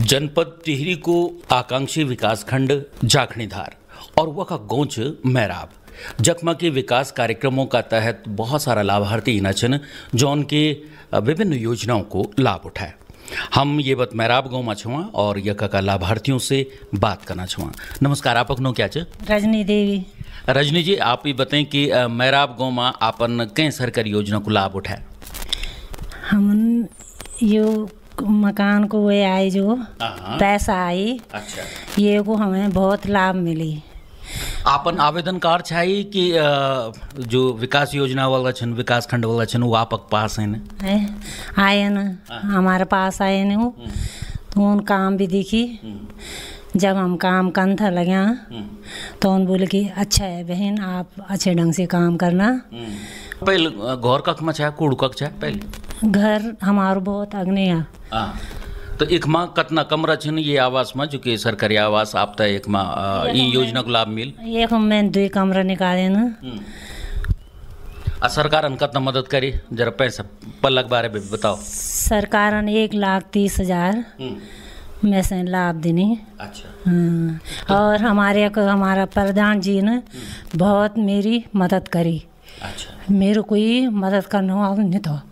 जनपद टिहरी को आकांक्षी विकास खंड जाखणीधार और वह गोंच मैराब जखमा के विकास कार्यक्रमों का तहत बहुत सारा लाभार्थी छन जो उनके विभिन्न योजनाओं को लाभ उठाए हम ये बत मैराब गाँव में छुआ और यका का लाभार्थियों से बात करना छुआ नमस्कार आप नो क्या रजनी देवी रजनी जी आप ये बताएं कि मैराब गाँव में आपन कई सरकारी योजना को लाभ उठाए हम यो मकान को वे आई जो हाँ। पैसा आई अच्छा ये को हमें बहुत लाभ मिली आपन आवेदन कार चाहिए कि जो विकास योजना वाला छन विकास खंड वाला छन आपक पास है ना आए हाँ। न हमारे पास आए न वो हम्म। तो उन काम भी देखी हम्म। जब हम काम था लगे हम्म। तो उन बोले कि अच्छा है बहन आप अच्छे ढंग से काम करना पहले घर कक में छा कूड़ कक छा पहले घर हमारे बहुत अग्नि है तो एक माँ कतना कमरा छिन ये आवास में जो कि सरकारी आवास आपता एक माँ ये योजना को लाभ मिल एक मैं दो कमरा निकाले ना हम्म। सरकार ने कतना मदद करी जरा पैसा पलक बारे में बताओ सरकार ने एक लाख तीस हजार मैं हम्म। से लाभ देने अच्छा हम्म। और हमारे हमारा प्रधान जी ने बहुत मेरी मदद करी अच्छा मेरे कोई मदद करने वाला नहीं था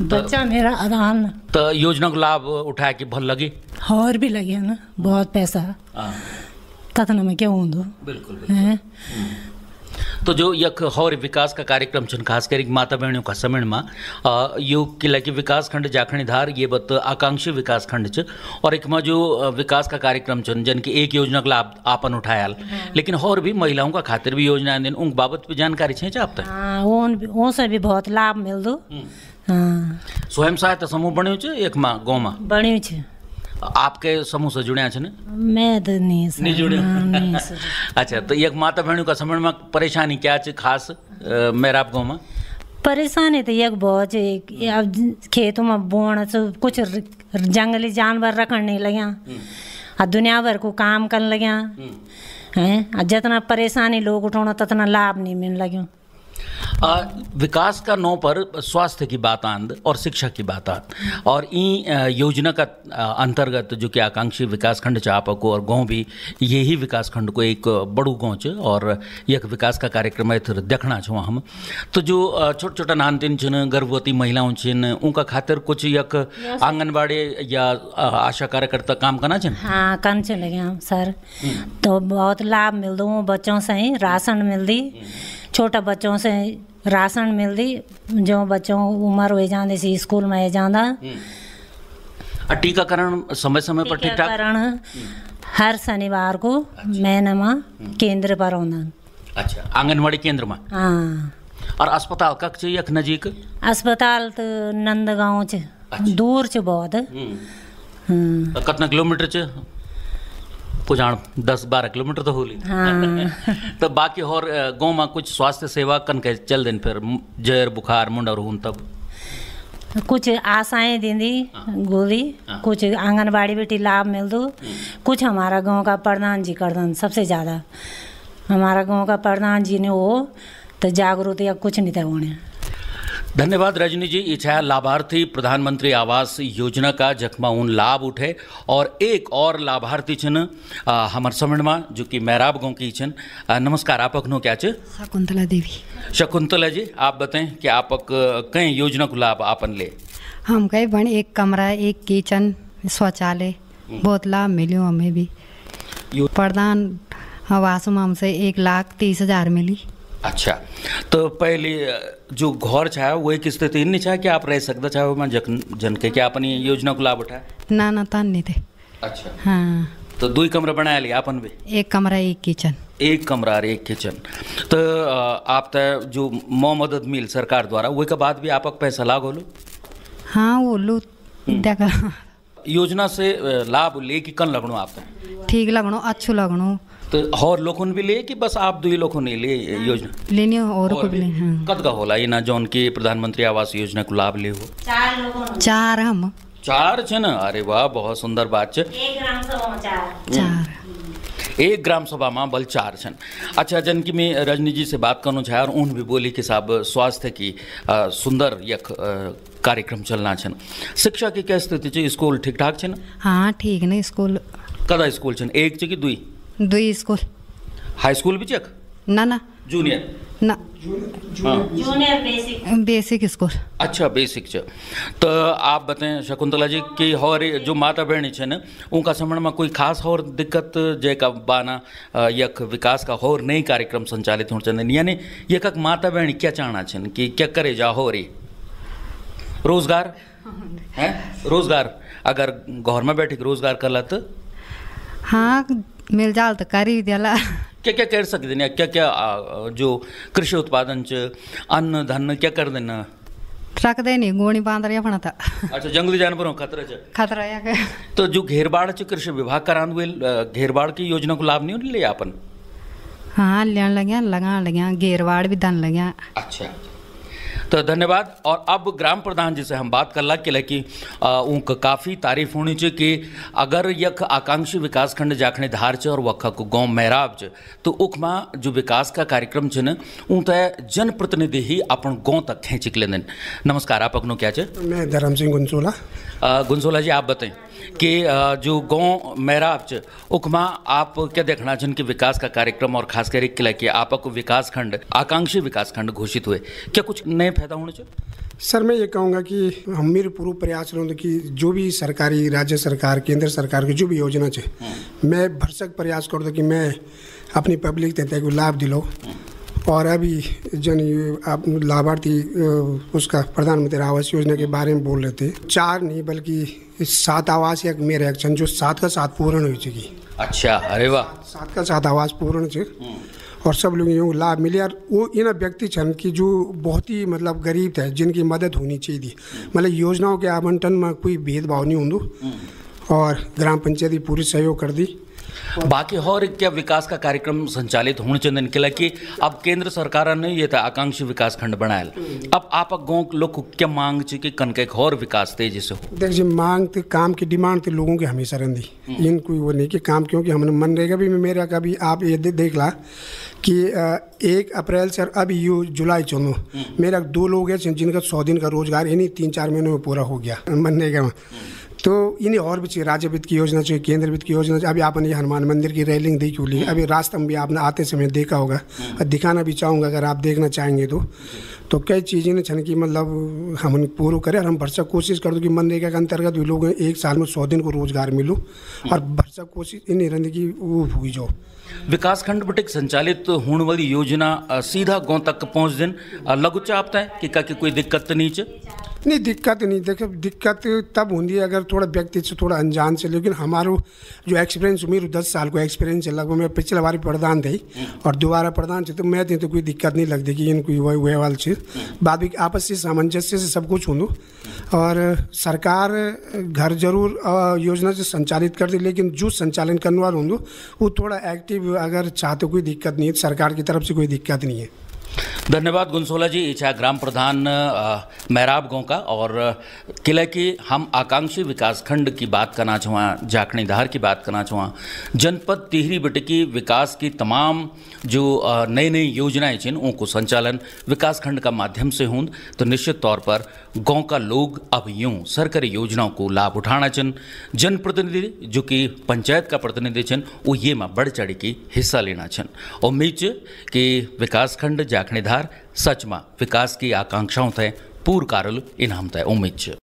तो- बच्चा मेरा अदान तो योजना का लाभ उठाया कि भल लगी और भी लगे ना बहुत पैसा हाँ। तक न मैं क्या हूँ बिल्कुल, बिल्कुल। तो जो તો हौर विकास का कार्यक्रम કા खास कर माता बहनों का समय में यू किला की विकास खंड जाखणी धार ये बत आकांक्षी विकास खंड छ और एक में जो विकास का कार्यक्रम छन जन की एक योजना का लाभ आपन उठायाल हाँ। लेकिन और भी महिलाओं का खातिर भी योजना दिन उन बाबत भी जानकारी छे आप तक हाँ, भी बहुत लाभ मिल दो हम्म। हाँ। स्वयं सहायता समूह बण्यो एक माँ गांव मा बण्यो आपके समूह से जुड़े हैं अच्छा, मैं तो नहीं नहीं जुड़े हाँ, नहीं अच्छा तो एक माता बहन का समय में परेशानी क्या छे खास मेरा आप गाँव में परेशानी तो एक बहुत अब खेतों में बोण कुछ जंगली जानवर रखने नहीं लगे और हम्म। दुनिया भर को काम करने लगे हम्म। हैं जितना परेशानी लोग उठाना ततना लाभ नहीं मिलने लगे आ, विकास का नौ पर स्वास्थ्य की बात आंद और शिक्षा की बात आंद और इन योजना का अंतर्गत जो कि आकांक्षी विकास खंड चापको और गांव भी यही विकास खंड को एक बड़ू गांव छ और एक विकास का कार्यक्रम देखना छो हम तो जो छोटे छोटा नानतिन छिन गर्भवती महिलाओं छिन उनका खातिर कुछ एक आंगनबाड़ी या आशा कार्यकर्ता काम करना छिन हाँ कम छिन सर हम्म। तो बहुत लाभ मिल दो बच्चों से राशन मिल दी हम्म। छोटा बच्चों से राशन मिलदी जो बच्चों उम्र हो जाती स्कूल में जाता हम्म। टीकाकरण समय समय पर ठीक हम्म। हर शनिवार को महीने अच्छा। में हम्म। केंद्र पर होना अच्छा आंगनवाड़ी केंद्र में हाँ और अस्पताल कख छ यख नजीक अस्पताल तो नंदगांव छ अच्छा। दूर छ बहुत कितना किलोमीटर छ पुजाण दस बारह किलोमीटर तो होली हाँ। तो बाकी और गाँव में कुछ स्वास्थ्य सेवा कन के चल दिन फिर जर बुखार मुंडर हूं तब कुछ आशाएं दी हाँ। गोली हाँ। कुछ आंगनबाड़ी बेटी लाभ मिल दो हम्म। कुछ हमारा गांव का प्रधान जी कर दन सबसे ज़्यादा हमारा गांव का प्रधान जी ने वो तो जागरूक या कुछ नहीं था उन्हें धन्यवाद रजनी जी इच्छा लाभार्थी प्रधानमंत्री आवास योजना का जखमा उन लाभ उठे और एक और लाभार्थी छन हमार समण में जो कि मैराब गांव की छन नमस्कार आप अखनो क्या छे शकुंतला देवी शकुंतला जी आप बताएं कि आप कई योजना को लाभ आपन ले हम कहे बन एक कमरा एक किचन शौचालय हम्म। बहुत लाभ मिलो हमें भी प्रधान आवास में हमसे एक लाख तीस हजार मिली अच्छा तो पहले जो घर छाए वो एक स्थिति नहीं छाए कि आप रह सकते छाए में जन, जन के क्या अपनी योजना को लाभ उठाए ना ना तान नहीं थे अच्छा हाँ तो दो ही कमरा बनाया लिया अपन भी एक कमरा एक किचन एक कमरा और एक किचन तो आप तो जो मो मदद मिल सरकार द्वारा वही के बाद भी आपक पैसा लाग होलो हाँ वो लो हम्म। योजना से लाभ लेके कन लगनो आपने ठीक लगनो अच्छा लगनो तो और लोखन भी ले कि बस आप दो ही लोगों ने ले हाँ, योजना लेने और, और को भी ले हाँ। कद का होला ना जो उनकी प्रधानमंत्री आवास योजना को लाभ ले हो चार लोगों चार हम चार छे ना अरे वाह बहुत सुंदर बात छे एक ग्राम सभा में चार चार हम्म। एक ग्राम सभा में बल चार छन अच्छा जन की मैं रजनी जी से बात करना चाहे और उन भी बोली कि साहब स्वास्थ्य की आ, सुंदर यख कार्यक्रम चलना छन शिक्षा की क्या स्थिति स्कूल ठीक ठाक छन हाँ ठीक ना स्कूल कदा स्कूल छन एक छे कि दुई दुई स्कूल हाई स्कूल भी चेक ना ना जूनियर ना हाँ। जूनियर बेसिक बेसिक स्कूल अच्छा बेसिक छे तो आप बताएं शकुंतला जी की और जो माता बहनी छे ना उनका समण में कोई खास और दिक्कत जे का बाना यक विकास का और नई कार्यक्रम संचालित हो चंदन यानी ये कक माता बहनी क्या चाहना छन कि क्या करे जा हो रही रोजगार है रोजगार अगर घर में बैठे रोजगार कर ला तो हाँ ಮೇಲ್ಜಾಲ್ತ ಕರಿದೆಲ್ಲ तो क्या क्या कर सकते हैं क्या क्या जो कृषि उत्पादन च अन्न धन क्या कर देना रख देनी गोणी बांदर या फणता तो। अच्छा जंगली जानवरों खतरा च खतरा या के? तो जो घेरबाड़ च कृषि विभाग करान हुए घेरबाड़ की योजना को लाभ नहीं ले अपन हाँ लेन लगे लगा लगे घेरबाड़ भी धन लगे अच्छा तो धन्यवाद और अब ग्राम प्रधान जी से हम बात कर ला किले की ऊँक काफ़ी तारीफ होनी चाहिए कि अगर यख आकांक्षी विकास खंड जाखने धार च और वखा को गाँव मेहराब च तो उख में जो विकास का कार्यक्रम छन ऊँ तय जनप्रतिनिधि ही अपन गाँव तक खेचिक लेन नमस्कार आप अपनो क्या चे मैं धर्म सिंह गुंसोला गुंसोला जी आप बताएं कि जो गाँव मेहराब च उखमा आप क्या देखना चाहिए कि विकास का कार्यक्रम और खास कर आपको विकास खंड आकांक्षी विकास खंड घोषित हुए क्या कुछ नहीं फायदा होना चाहिए सर मैं ये कहूँगा कि मेरे पूर्व प्रयास रहूँ कि जो भी सरकारी राज्य सरकार केंद्र सरकार की जो भी योजना चाहे हम्म। मैं भरसक प्रयास करूँ कि मैं अपनी पब्लिक तक को लाभ दिलाऊँ हम्म। और अभी जन आप लाभार्थी उसका प्रधानमंत्री आवास योजना के बारे में बोल रहे थे चार नहीं बल्कि सात आवास या मेरे एक्शन जो सात का सात पूर्ण हो चुकी अच्छा अरे वाह सात का सात आवास पूर्ण है हम्म। और सब लोग यूँ लाभ मिले और वो इन व्यक्ति छन कि जो बहुत ही मतलब गरीब थे जिनकी मदद होनी चाहिए थी मतलब योजनाओं के आवंटन में कोई भेदभाव नहीं होंगे हम्म। और ग्राम पंचायत भी पूरी सहयोग कर दी बाकी और क्या विकास का कार्यक्रम संचालित होने चंदन किला की अब केंद्र सरकार ने ये था आकांक्षी विकास खंड बनाया अब आप गाँव के लोग क्या मांग चुके कि कनके और विकास तेजी से देख जी मांग थी तो काम की डिमांड थी तो लोगों की हमेशा रही लेकिन कोई वो नहीं कि काम क्योंकि हमने मनरेगा भी मेरा का भी आप ये देख ला कि एक अप्रैल से अब यू जुलाई चुनो मेरा दो लोग हैं जिनका सौ दिन का रोजगार यानी तीन चार महीनों में पूरा हो गया मनरेगा में तो इन्हें और भी चाहिए राज्य वित्त की योजना चाहिए केंद्र वित्त की योजना चाहिए अभी आपने हनुमान मंदिर की रेलिंग देखी होगी अभी रास्ता में भी आपने आते समय देखा होगा और हम्म। दिखाना भी चाहूँगा अगर आप देखना चाहेंगे तो तो कई चीज़ें ने छन की मतलब हम पूरा करें और हम भरसा कोशिश कर दो कि मनरेगा के अंतर्गत भी लोग एक साल में सौ दिन को रोज़गार मिलूँ और हम्म। भरसा कोशिश इन रहने की वो हुई जाओ विकासखंड बटिक संचालित होने वाली योजना सीधा गाँव तक पहुँच दिन लघु चापता है कि कोई दिक्कत तो नहीं चाहिए नहीं दिक्कत नहीं देखो दिक्कत तब होती है अगर थोड़ा व्यक्ति से थोड़ा अनजान से लेकिन हमारो जो एक्सपीरियंस उम्मीद दस साल को एक्सपीरियंस है लगभग मैं पिछले बार प्रधान थे हम्म। और दोबारा प्रधान से तो मैं थी तो कोई दिक्कत नहीं लगती कि इनको वही वह वाली चीज़ हम्म। बाद आपसी सामंजस्य से सब कुछ हूँ और सरकार घर जरूर योजना से संचालित करती लेकिन जो संचालन करने वाला हूँ वो थोड़ा एक्टिव अगर चाहते कोई दिक्कत नहीं है सरकार की तरफ से कोई दिक्कत नहीं है धन्यवाद गुनसोला जी इच्छा ग्राम प्रधान मैराब गांव का और किले की हम आकांक्षी विकास खंड की बात करना चाहें जाखणी धार की बात करना चाहें जनपद तिहरी बेटे की विकास की तमाम जो नई नई योजनाएं छिन उनको संचालन विकास खंड का माध्यम से हों तो निश्चित तौर पर गांव का लोग अब यूं सरकारी योजनाओं को लाभ उठाना चन जनप्रतिनिधि जो कि पंचायत का प्रतिनिधि छन वो ये में बढ़ चढ़ी के हिस्सा लेना छन उम्मीद के विकास विकासखंड जाखणीधार सच में विकास की आकांक्षाओं थे पूर्व कारल इनाम तय उम्मीद